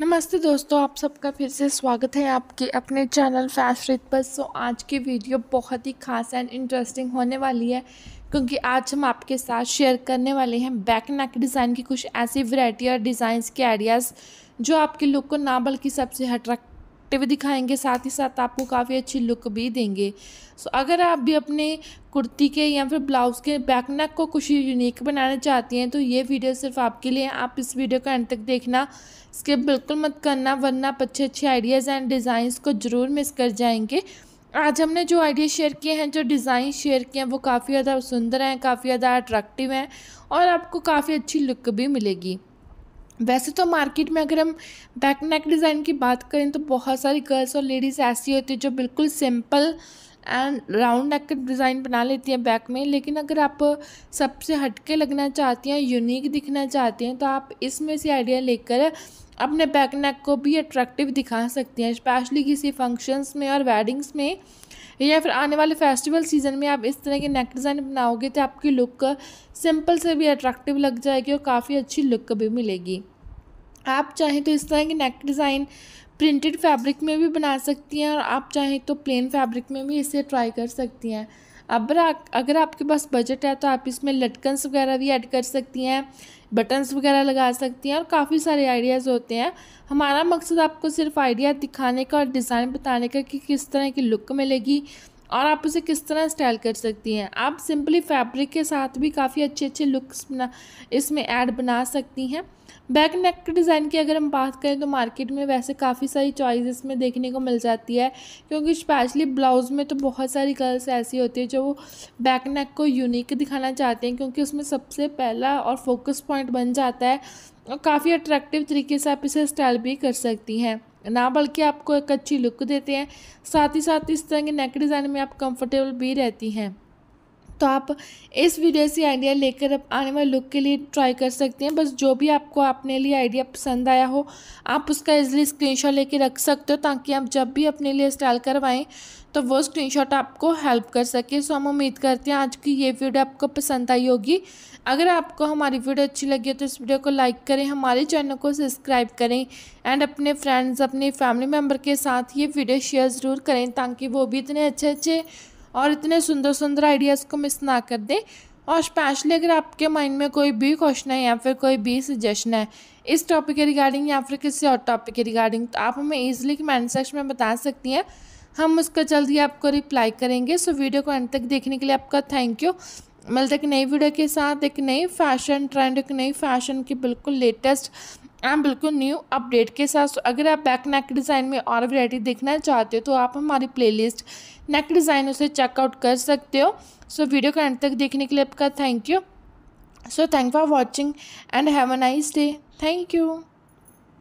नमस्ते दोस्तों आप सबका फिर से स्वागत है आपके अपने चैनल फैश पर सो आज की वीडियो बहुत ही खास एंड इंटरेस्टिंग होने वाली है क्योंकि आज हम आपके साथ शेयर करने वाले हैं बैक नेक डिज़ाइन की कुछ ऐसी वैरायटी और डिज़ाइंस के आइडियाज़ जो आपके लुक को ना बल्कि सबसे हट रख एक्टिव दिखाएंगे साथ ही साथ आपको काफ़ी अच्छी लुक भी देंगे सो अगर आप भी अपने कुर्ती के या फिर ब्लाउज़ के बैक नेक को कुछ यूनिक बनाना चाहती हैं तो ये वीडियो सिर्फ आपके लिए आप इस वीडियो का एंड तक देखना स्किप बिल्कुल मत करना वरना आप अच्छे अच्छे आइडियाज़ एंड डिज़ाइंस को ज़रूर मिस कर जाएंगे आज हमने जो आइडिया शेयर किए हैं जो डिज़ाइन शेयर किए हैं वो काफ़ी ज़्यादा सुंदर हैं काफ़ी ज़्यादा अट्रैक्टिव हैं और आपको काफ़ी अच्छी लुक भी मिलेगी वैसे तो मार्केट में अगर हम बैक नेक डिज़ाइन की बात करें तो बहुत सारी गर्ल्स और लेडीज़ ऐसी होती है जो बिल्कुल simple and round neck design बना लेती हैं बैक में लेकिन अगर आप सबसे हटके लगना चाहती हैं यूनिक दिखना चाहती हैं तो आप इसमें से आइडिया लेकर अपने बैक नेक को भी अट्रैक्टिव दिखा सकती हैं स्पेशली किसी फंक्शंस में और वेडिंग्स में या फिर आने वाले फेस्टिवल सीज़न में आप इस तरह के नेक डिज़ाइन बनाओगे तो आपकी लुक सिंपल से भी अट्रैक्टिव लग जाएगी और काफ़ी अच्छी लुक भी मिलेगी आप चाहें तो इस तरह की नेक डिज़ाइन प्रिंटेड फैब्रिक में भी बना सकती हैं और आप चाहें तो प्लेन फैब्रिक में भी इसे ट्राई कर सकती हैं अब अगर आपके पास बजट है तो आप इसमें लटकन्स वगैरह भी ऐड कर सकती हैं बटन्स वगैरह लगा सकती हैं और काफ़ी सारे आइडियाज़ होते हैं हमारा मकसद आपको सिर्फ आइडिया दिखाने का और डिज़ाइन बताने का कि किस तरह की लुक मिलेगी और आप उसे किस तरह स्टाइल कर सकती हैं आप सिंपली फैब्रिक के साथ भी काफ़ी अच्छे अच्छे लुक्स बना इसमें ऐड बना सकती हैं बैक नेक के डिज़ाइन की अगर हम बात करें तो मार्केट में वैसे काफ़ी सारी चॉइसेस में देखने को मिल जाती है क्योंकि स्पेशली ब्लाउज़ में तो बहुत सारी गर्ल्स ऐसी होती है जो वो बैक नेक को यूनिक दिखाना चाहते हैं क्योंकि उसमें सबसे पहला और फोकस पॉइंट बन जाता है और काफ़ी अट्रैक्टिव तरीके से आप इसे स्टाइल भी कर सकती हैं ना बल्कि आपको एक अच्छी लुक देते हैं साथ ही साथ इस तरह के नेक डिज़ाइन में आप कंफर्टेबल भी रहती हैं तो आप इस वीडियो से आइडिया लेकर आप आने वाले लुक के लिए ट्राई कर सकते हैं बस जो भी आपको अपने लिए आइडिया पसंद आया हो आप उसका इजली स्क्रीनशॉट लेके रख सकते हो ताकि आप जब भी अपने लिए स्टाइल करवाएं तो वो स्क्रीनशॉट आपको हेल्प कर सके सो हम उम्मीद करते हैं आज की ये वीडियो आपको पसंद आई होगी अगर आपको हमारी वीडियो अच्छी लगी तो इस वीडियो को लाइक करें हमारे चैनल को सब्सक्राइब करें एंड अपने फ्रेंड्स अपने फैमिली मेम्बर के साथ ये वीडियो शेयर ज़रूर करें ताकि वो भी इतने अच्छे अच्छे और इतने सुंदर सुंदर आइडियाज़ को मिस ना कर दें और स्पेशली अगर आपके माइंड में कोई भी क्वेश्चन है या फिर कोई भी सजेशन है इस टॉपिक के रिगार्डिंग या फिर किसी और टॉपिक के रिगार्डिंग तो आप हमें ईजिली कमेंट सेक्शन में बता सकती हैं हम उसका जल्दी आपको रिप्लाई करेंगे सो वीडियो को एंड तक देखने के लिए आपका थैंक यू मिलते एक नई वीडियो के साथ एक नई फैशन ट्रेंड एक नई फैशन की बिल्कुल लेटेस्ट एंड बिल्कुल न्यू अपडेट के साथ तो अगर आप बैक नेक डिज़ाइन में और वैरायटी देखना चाहते हो तो आप हमारी प्लेलिस्ट नेक डिज़ाइन उसे चेकआउट कर सकते हो सो so, वीडियो का एंड तक देखने के लिए आपका thank you so thank for watching and have a nice day thank you